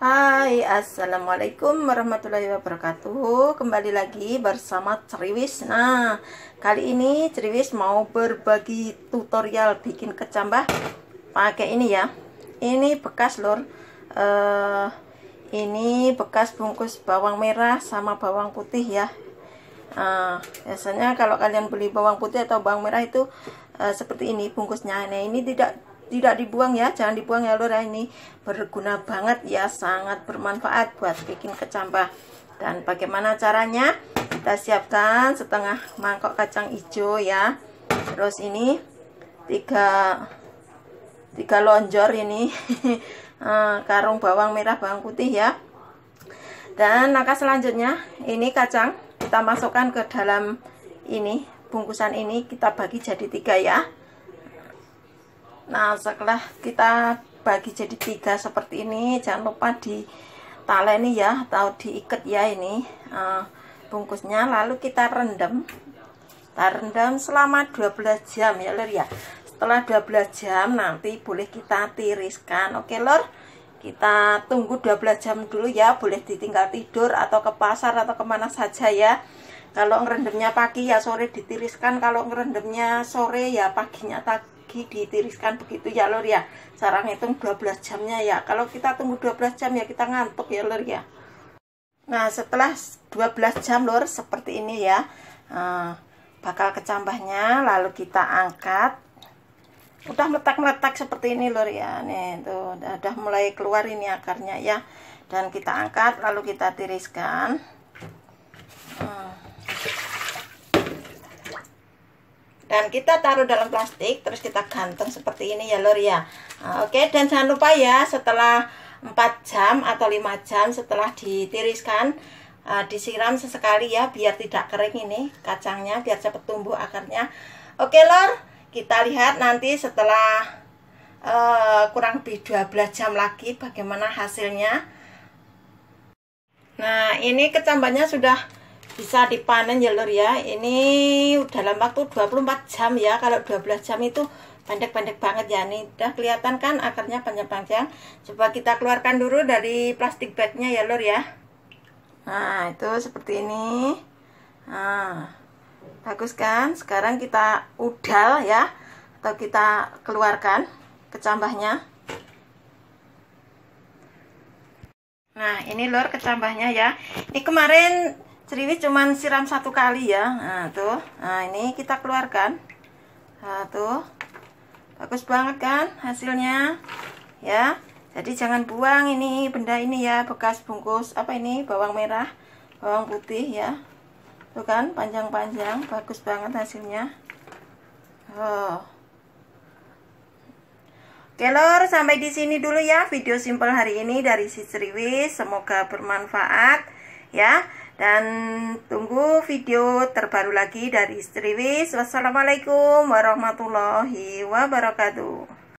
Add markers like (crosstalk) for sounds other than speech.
Hai assalamualaikum warahmatullahi wabarakatuh kembali lagi bersama Ceriwis nah kali ini Ceriwis mau berbagi tutorial bikin kecambah pakai ini ya ini bekas lor uh, eh, ini bekas bungkus bawang merah sama bawang putih ya uh, biasanya kalau kalian beli bawang putih atau bawang merah itu uh, seperti ini bungkusnya. Nah, ini tidak tidak dibuang ya jangan dibuang ya lora ya, ini berguna banget ya sangat bermanfaat buat bikin kecambah dan bagaimana caranya kita siapkan setengah mangkok kacang hijau ya terus ini tiga tiga lonjor ini (laughs) eh, karung bawang merah bawang putih ya dan langkah selanjutnya ini kacang kita masukkan ke dalam ini bungkusan ini kita bagi jadi tiga ya nah setelah kita bagi jadi tiga seperti ini jangan lupa di ini ya atau diikat ya ini uh, bungkusnya lalu kita rendam kita rendam selama 12 jam ya lor ya setelah 12 jam nanti boleh kita tiriskan oke lor kita tunggu 12 jam dulu ya boleh ditinggal tidur atau ke pasar atau kemana saja ya kalau ngerendamnya pagi ya sore ditiriskan kalau ngerendamnya sore ya paginya tak pagi ditiriskan begitu ya lor ya sarang ngitung 12 jamnya ya kalau kita tunggu 12 jam ya kita ngantuk ya lor ya nah setelah 12 jam lor seperti ini ya eh, bakal kecambahnya lalu kita angkat udah meletak-meletak seperti ini lor ya nih tuh udah mulai keluar ini akarnya ya dan kita angkat lalu kita tiriskan dan kita taruh dalam plastik terus kita gantung seperti ini ya lor ya ah, oke dan jangan lupa ya setelah 4 jam atau 5 jam setelah ditiriskan ah, disiram sesekali ya biar tidak kering ini kacangnya biar cepat tumbuh akarnya oke lor kita lihat nanti setelah uh, kurang lebih 12 jam lagi bagaimana hasilnya nah ini kecambahnya sudah bisa dipanen ya lor ya ini dalam waktu 24 jam ya kalau 12 jam itu pendek-pendek banget ya ini udah kelihatan kan akarnya panjang-panjang coba kita keluarkan dulu dari plastik bagnya ya lor ya nah itu seperti ini nah bagus kan sekarang kita udal ya atau kita keluarkan kecambahnya nah ini lor kecambahnya ya ini kemarin ceriwis cuman siram satu kali ya nah tuh nah ini kita keluarkan nah tuh bagus banget kan hasilnya ya jadi jangan buang ini benda ini ya bekas bungkus apa ini bawang merah bawang putih ya tuh kan panjang-panjang bagus banget hasilnya oh Oke lor, sampai di sini dulu ya video simple hari ini dari si Sriwis. Semoga bermanfaat ya. Dan tunggu video terbaru lagi dari istri Wis. Wassalamualaikum warahmatullahi wabarakatuh.